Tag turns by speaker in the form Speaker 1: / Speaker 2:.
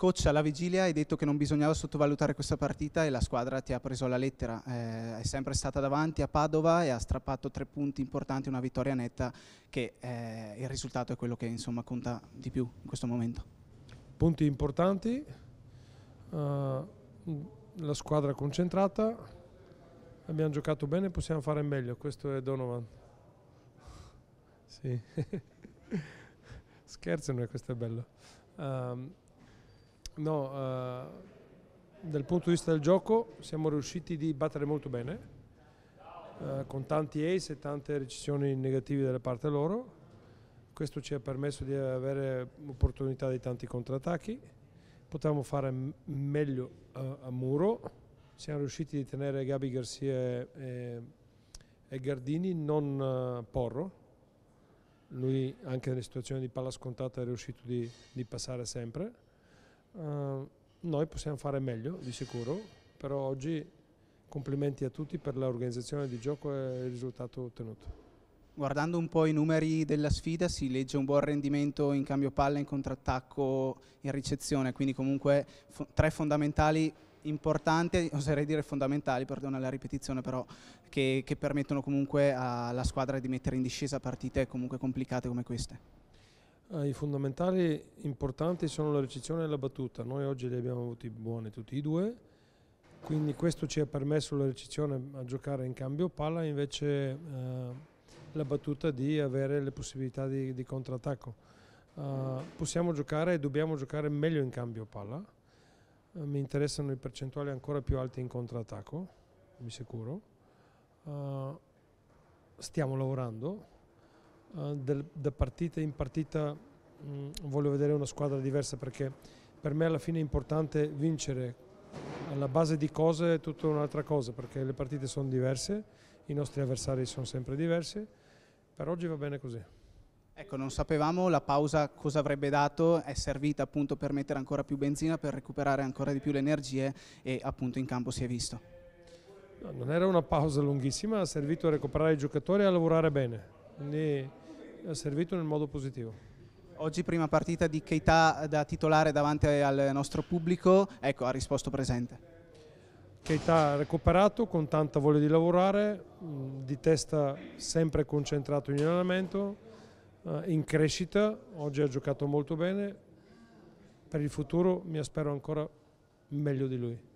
Speaker 1: coach alla vigilia hai detto che non bisognava sottovalutare questa partita e la squadra ti ha preso la lettera, eh, è sempre stata davanti a Padova e ha strappato tre punti importanti, una vittoria netta che eh, il risultato è quello che insomma, conta di più in questo momento. Punti importanti,
Speaker 2: uh, la squadra concentrata, abbiamo giocato bene, possiamo fare meglio, questo è Donovan. Sì. Scherzo, non è questo è bello. Um, No, uh, dal punto di vista del gioco siamo riusciti di battere molto bene, uh, con tanti ace e tante recessioni negative da parte loro. Questo ci ha permesso di avere opportunità di tanti contrattacchi. Potevamo fare meglio uh, a muro. Siamo riusciti a tenere Gabi Garcia e, e, e Gardini, non eh, Porro. Lui anche nelle situazioni di palla scontata è riuscito di, di passare sempre eh, noi possiamo fare meglio di sicuro,
Speaker 1: però oggi complimenti a tutti per l'organizzazione di gioco e il risultato ottenuto. Guardando un po' i numeri della sfida si legge un buon rendimento in cambio palla, in contrattacco, in ricezione, quindi comunque fo tre fondamentali importanti, oserei dire fondamentali, perdona la ripetizione però, che, che permettono comunque alla squadra di mettere in discesa partite comunque complicate come queste. Eh, I fondamentali
Speaker 2: importanti sono la ricezione e la battuta, noi oggi li abbiamo avuti buoni tutti e due, quindi questo ci ha permesso la ricezione a giocare in cambio palla, invece eh, la battuta di avere le possibilità di, di contrattacco. Eh, possiamo giocare e dobbiamo giocare meglio in cambio palla, eh, mi interessano i percentuali ancora più alti in contrattacco, mi sicuro. Eh, stiamo lavorando, eh, del, da partita in partita mh, mm, voglio vedere una squadra diversa perché per me alla fine è importante vincere. Alla base di cose è tutta un'altra cosa perché le partite sono diverse, i nostri avversari sono sempre diversi, per oggi va bene così.
Speaker 1: Ecco, non sapevamo la pausa cosa avrebbe dato, è servita appunto per mettere ancora più benzina, per recuperare ancora di più le energie e appunto in campo si è visto.
Speaker 2: No, non era una pausa lunghissima, ha servito a recuperare i giocatori e a lavorare bene quindi ha servito nel modo positivo.
Speaker 1: Oggi prima partita di Keita da titolare davanti al nostro pubblico, ecco ha risposto presente. Keita ha recuperato con tanta voglia di lavorare, di testa sempre
Speaker 2: concentrato in allenamento, eh, in crescita, oggi ha giocato molto bene, per il futuro mi aspero ancora meglio di lui.